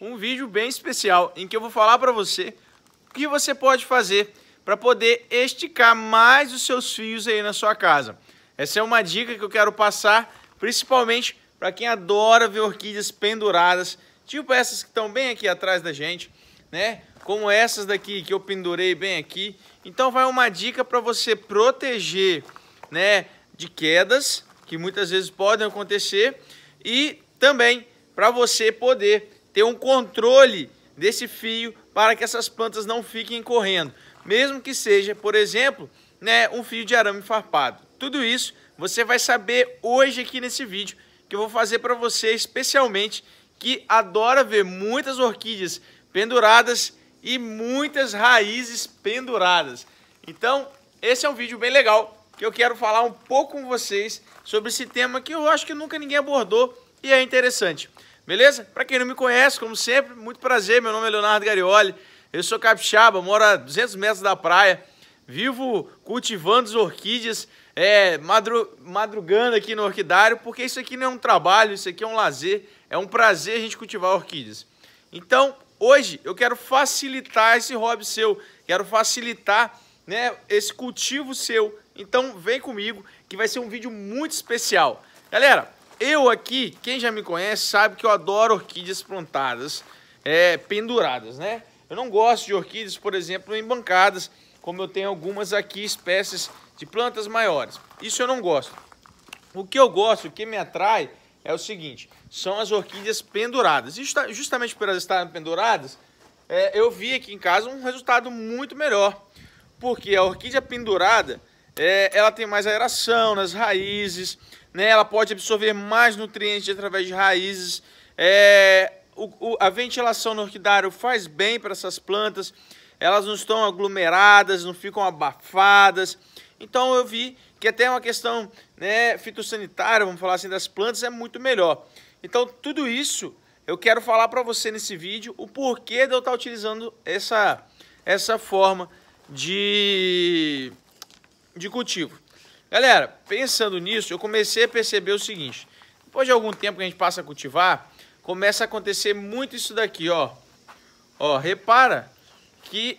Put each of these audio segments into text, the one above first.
um vídeo bem especial em que eu vou falar para você o que você pode fazer para poder esticar mais os seus fios aí na sua casa. Essa é uma dica que eu quero passar, principalmente para quem adora ver orquídeas penduradas, tipo essas que estão bem aqui atrás da gente, né? Como essas daqui que eu pendurei bem aqui. Então vai uma dica para você proteger, né, de quedas que muitas vezes podem acontecer e também para você poder ter um controle desse fio para que essas plantas não fiquem correndo, mesmo que seja, por exemplo, né, um fio de arame farpado. Tudo isso você vai saber hoje aqui nesse vídeo que eu vou fazer para você especialmente que adora ver muitas orquídeas penduradas e muitas raízes penduradas. Então, esse é um vídeo bem legal que eu quero falar um pouco com vocês sobre esse tema que eu acho que nunca ninguém abordou e é interessante. Beleza? Para quem não me conhece, como sempre, muito prazer. Meu nome é Leonardo Garioli. Eu sou capixaba, moro a 200 metros da praia. Vivo cultivando as orquídeas, é, madru madrugando aqui no orquidário, porque isso aqui não é um trabalho, isso aqui é um lazer. É um prazer a gente cultivar orquídeas. Então, hoje eu quero facilitar esse hobby seu, quero facilitar né, esse cultivo seu. Então, vem comigo que vai ser um vídeo muito especial. Galera, eu aqui, quem já me conhece, sabe que eu adoro orquídeas plantadas, é, penduradas, né? Eu não gosto de orquídeas, por exemplo, em bancadas, como eu tenho algumas aqui, espécies de plantas maiores. Isso eu não gosto. O que eu gosto, o que me atrai é o seguinte, são as orquídeas penduradas. E justamente por elas estarem penduradas, é, eu vi aqui em casa um resultado muito melhor. Porque a orquídea pendurada, é, ela tem mais aeração nas raízes, né? ela pode absorver mais nutrientes através de raízes. É, o, o, a ventilação no orquidário faz bem para essas plantas, elas não estão aglomeradas, não ficam abafadas. Então eu vi que até uma questão né, fitossanitária, vamos falar assim, das plantas é muito melhor. Então tudo isso eu quero falar para você nesse vídeo o porquê de eu estar utilizando essa, essa forma de de cultivo. Galera, pensando nisso, eu comecei a perceber o seguinte. Depois de algum tempo que a gente passa a cultivar, começa a acontecer muito isso daqui, ó. Ó, repara que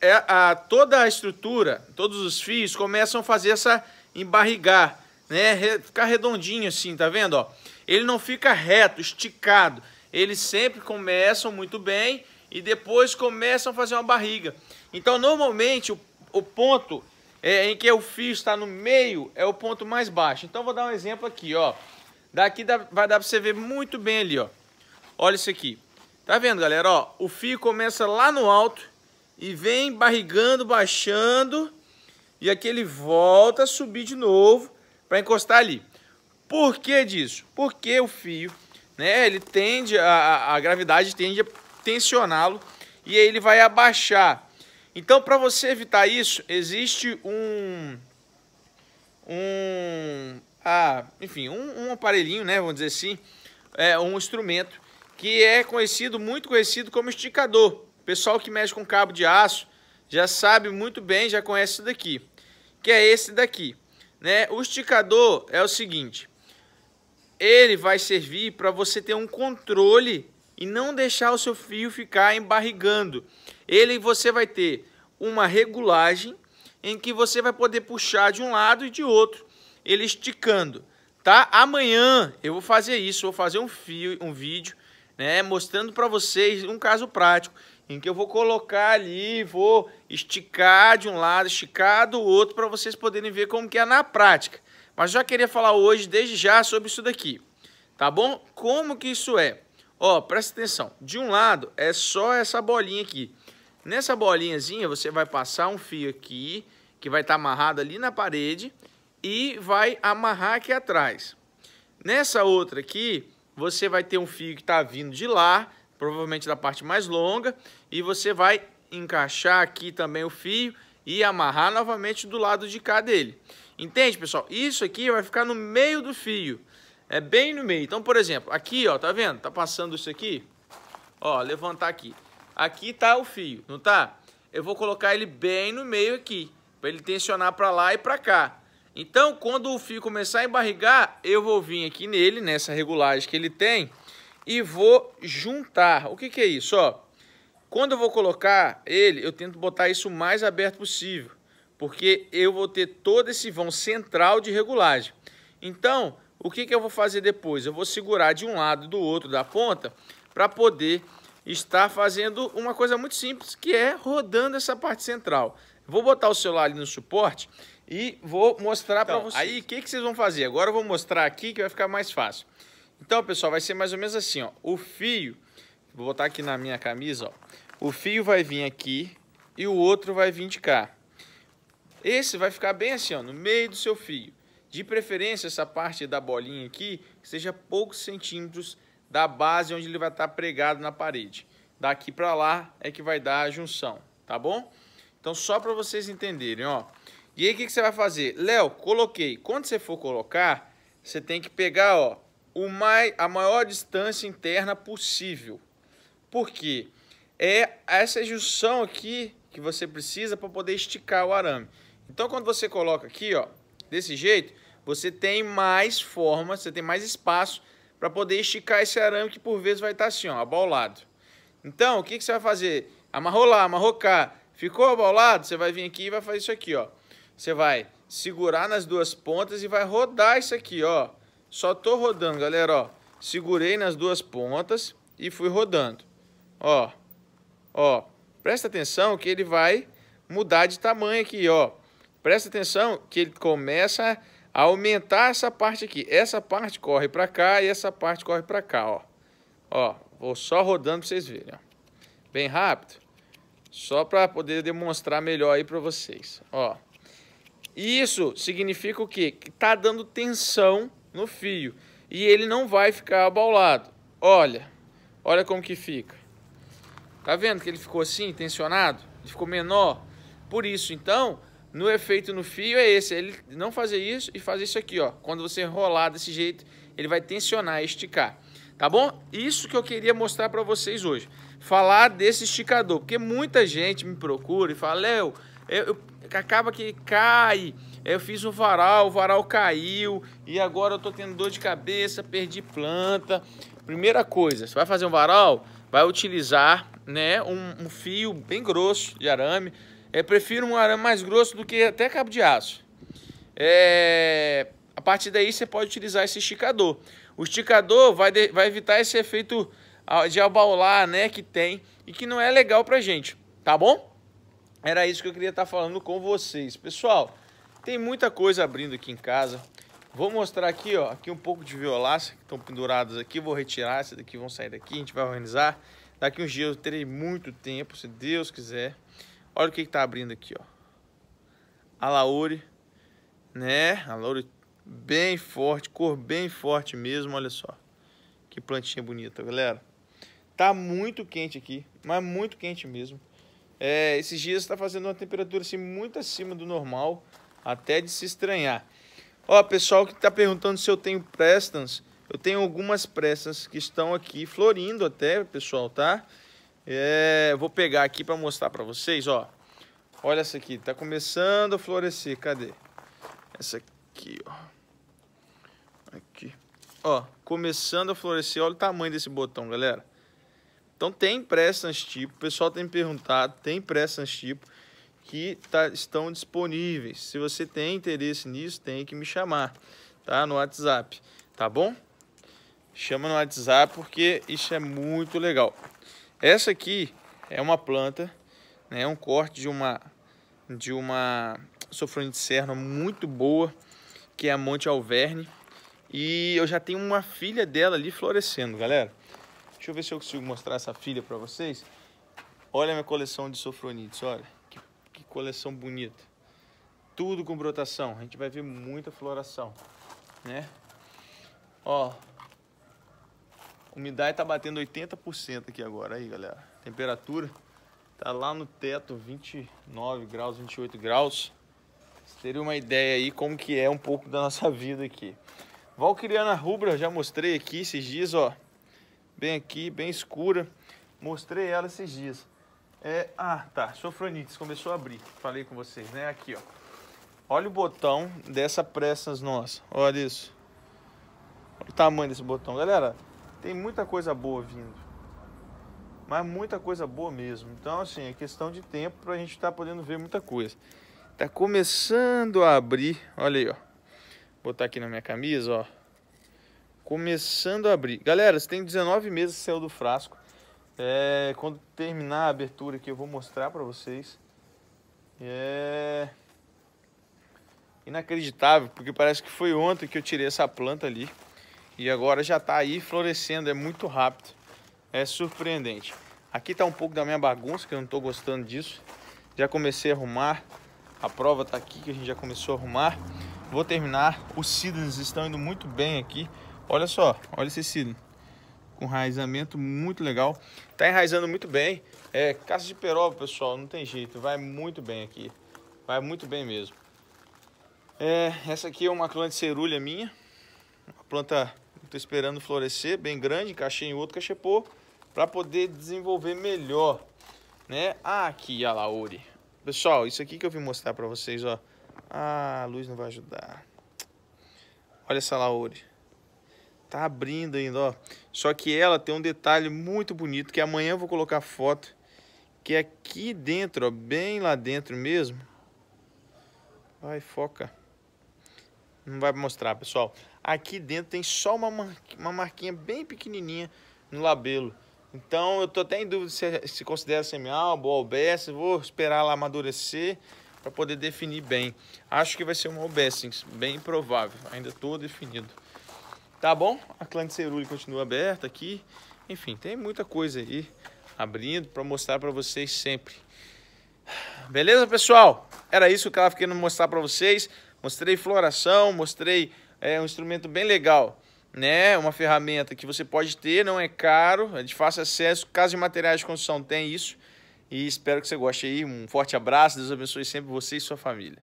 é a, toda a estrutura, todos os fios começam a fazer essa embarrigar, né? Re, ficar redondinho assim, tá vendo? Ó, ele não fica reto, esticado. Eles sempre começam muito bem e depois começam a fazer uma barriga. Então, normalmente, o, o ponto é, em que o fio está no meio é o ponto mais baixo. Então vou dar um exemplo aqui, ó. Daqui dá, vai dar para você ver muito bem ali, ó. Olha isso aqui. Tá vendo, galera? Ó, o fio começa lá no alto e vem barrigando, baixando. E aqui ele volta a subir de novo para encostar ali. Por que disso? Porque o fio, né, ele tende, a, a gravidade tende a tensioná-lo e aí ele vai abaixar então, para você evitar isso, existe um. Um. Ah, enfim, um, um aparelhinho, né? Vamos dizer assim. É, um instrumento que é conhecido, muito conhecido como esticador. O pessoal que mexe com cabo de aço já sabe muito bem, já conhece isso daqui. Que é esse daqui. Né? O esticador é o seguinte. Ele vai servir para você ter um controle e não deixar o seu fio ficar embarrigando. Ele você vai ter uma regulagem em que você vai poder puxar de um lado e de outro, ele esticando, tá? Amanhã eu vou fazer isso, vou fazer um fio, um vídeo, né, mostrando para vocês um caso prático em que eu vou colocar ali, vou esticar de um lado, esticar do outro para vocês poderem ver como que é na prática. Mas já queria falar hoje desde já sobre isso daqui. Tá bom? Como que isso é? Ó, presta atenção. De um lado é só essa bolinha aqui. Nessa bolinhazinha você vai passar um fio aqui, que vai estar tá amarrado ali na parede, e vai amarrar aqui atrás. Nessa outra aqui, você vai ter um fio que está vindo de lá, provavelmente da parte mais longa, e você vai encaixar aqui também o fio e amarrar novamente do lado de cá dele. Entende, pessoal? Isso aqui vai ficar no meio do fio. É bem no meio. Então, por exemplo, aqui, ó, tá vendo? Tá passando isso aqui. Ó, levantar aqui. Aqui tá o fio, não tá? Eu vou colocar ele bem no meio aqui, para ele tensionar para lá e para cá. Então, quando o fio começar a embarrigar, eu vou vir aqui nele, nessa regulagem que ele tem, e vou juntar. O que, que é isso, ó? Quando eu vou colocar ele, eu tento botar isso o mais aberto possível, porque eu vou ter todo esse vão central de regulagem. Então, o que, que eu vou fazer depois? Eu vou segurar de um lado do outro da ponta para poder estar fazendo uma coisa muito simples, que é rodando essa parte central. Vou botar o celular ali no suporte e vou mostrar então, para vocês. Aí, o que, que vocês vão fazer? Agora eu vou mostrar aqui que vai ficar mais fácil. Então, pessoal, vai ser mais ou menos assim, ó. O fio, vou botar aqui na minha camisa, ó. O fio vai vir aqui e o outro vai vir de cá. Esse vai ficar bem assim, ó, no meio do seu fio. De preferência, essa parte da bolinha aqui seja poucos centímetros da base onde ele vai estar pregado na parede. Daqui para lá é que vai dar a junção, tá bom? Então, só para vocês entenderem, ó. E aí, o que, que você vai fazer? Léo, coloquei. Quando você for colocar, você tem que pegar, ó, o mai, a maior distância interna possível. Por quê? É essa junção aqui que você precisa para poder esticar o arame. Então, quando você coloca aqui, ó, desse jeito, você tem mais forma, você tem mais espaço para poder esticar esse arame que por vezes vai estar tá assim, ó, abaulado. Então, o que, que você vai fazer? Amarrou lá, amarrou cá, ficou abaulado, você vai vir aqui e vai fazer isso aqui, ó. Você vai segurar nas duas pontas e vai rodar isso aqui, ó. Só tô rodando, galera, ó. Segurei nas duas pontas e fui rodando. Ó, ó. Presta atenção que ele vai mudar de tamanho aqui, ó. Presta atenção que ele começa aumentar essa parte aqui. Essa parte corre para cá e essa parte corre para cá, ó. Ó, vou só rodando para vocês verem, ó. Bem rápido, só para poder demonstrar melhor aí para vocês, ó. Isso significa o quê? Que tá dando tensão no fio e ele não vai ficar abaulado. Olha, olha como que fica. Tá vendo que ele ficou assim, tensionado? Ele ficou menor. Por isso, então, no efeito no fio é esse, ele não fazer isso e fazer isso aqui, ó. Quando você rolar desse jeito, ele vai tensionar e esticar. Tá bom? Isso que eu queria mostrar para vocês hoje. Falar desse esticador, porque muita gente me procura e fala, Léo, eu, eu, acaba que cai, eu fiz um varal, o varal caiu e agora eu tô tendo dor de cabeça, perdi planta. Primeira coisa, você vai fazer um varal, vai utilizar né, um, um fio bem grosso de arame, eu é, prefiro um arame mais grosso do que até cabo de aço. É... A partir daí você pode utilizar esse esticador. O esticador vai, de... vai evitar esse efeito de abaular né, que tem e que não é legal pra gente, tá bom? Era isso que eu queria estar tá falando com vocês. Pessoal, tem muita coisa abrindo aqui em casa. Vou mostrar aqui, ó, aqui um pouco de violácea que estão penduradas aqui. Vou retirar, essas daqui vão sair daqui, a gente vai organizar. Daqui uns dias eu terei muito tempo, se Deus quiser. Olha o que está abrindo aqui, ó. A Laure, né? A Laure bem forte, cor bem forte mesmo, olha só. Que plantinha bonita, galera. Tá muito quente aqui, mas muito quente mesmo. É, esses dias está fazendo uma temperatura assim, muito acima do normal, até de se estranhar. Ó, pessoal que está perguntando se eu tenho prestans, eu tenho algumas prestans que estão aqui florindo até, pessoal, tá? É, vou pegar aqui para mostrar para vocês, ó. Olha essa aqui, tá começando a florescer, cadê? Essa aqui, ó. Aqui. Ó, começando a florescer, olha o tamanho desse botão, galera. Então tem pressas tipo, o pessoal tem perguntado, tem pressas tipo que tá, estão disponíveis. Se você tem interesse nisso, tem que me chamar, tá? No WhatsApp, tá bom? Chama no WhatsApp porque isso é muito legal. Essa aqui é uma planta, né? É um corte de uma de uma sofronicerna muito boa, que é a Monte Alverne. E eu já tenho uma filha dela ali florescendo, galera. Deixa eu ver se eu consigo mostrar essa filha para vocês. Olha a minha coleção de sofronites, olha. Que, que, coleção bonita. Tudo com brotação. A gente vai ver muita floração, né? Ó, Umidade tá batendo 80% aqui agora, aí galera. Temperatura tá lá no teto, 29 graus, 28 graus. Vocês terem uma ideia aí como que é um pouco da nossa vida aqui. na rubra, já mostrei aqui esses dias, ó. Bem aqui, bem escura. Mostrei ela esses dias. É, ah, tá, sofronites, começou a abrir. Falei com vocês, né? Aqui, ó. Olha o botão dessa pressas nossa. Olha isso. Olha o tamanho desse botão. Galera, tem muita coisa boa vindo. Mas muita coisa boa mesmo. Então, assim, é questão de tempo para a gente estar tá podendo ver muita coisa. Tá começando a abrir. Olha aí, ó. Vou botar aqui na minha camisa, ó. Começando a abrir. Galera, você tem 19 meses que saiu do frasco. É, quando terminar a abertura aqui, eu vou mostrar para vocês. É inacreditável, porque parece que foi ontem que eu tirei essa planta ali. E agora já está aí florescendo, é muito rápido. É surpreendente. Aqui está um pouco da minha bagunça, que eu não estou gostando disso. Já comecei a arrumar. A prova está aqui, que a gente já começou a arrumar. Vou terminar. Os cidens estão indo muito bem aqui. Olha só, olha esse cidem. Com raizamento muito legal. Está enraizando muito bem. É caça de peroba, pessoal, não tem jeito. Vai muito bem aqui. Vai muito bem mesmo. É, essa aqui é uma clã de cerulha minha. Uma planta Estou esperando florescer bem grande, encaixei em outro cachepô é para poder desenvolver melhor, né? Ah, aqui a Laure. Pessoal, isso aqui que eu vim mostrar para vocês, ó. Ah, a luz não vai ajudar. Olha essa Laure. Tá abrindo ainda, ó. Só que ela tem um detalhe muito bonito que amanhã eu vou colocar foto. Que é aqui dentro, ó, bem lá dentro mesmo. Vai, foca. Não vai mostrar, pessoal. Aqui dentro tem só uma, marquinha, uma marquinha bem pequenininha no labelo. Então eu tô até em dúvida se, se considera semi-alba ou OBS. Vou esperar ela amadurecer para poder definir bem. Acho que vai ser uma OBS, bem provável. Ainda tô definido. Tá bom? A clã de cerule continua aberta aqui. Enfim, tem muita coisa aí abrindo para mostrar para vocês sempre. Beleza, pessoal? Era isso que eu queria mostrar para vocês mostrei floração, mostrei é, um instrumento bem legal, né? Uma ferramenta que você pode ter, não é caro, é de fácil acesso. Casa de Materiais de Construção tem isso. E espero que você goste aí. Um forte abraço, Deus abençoe sempre você e sua família.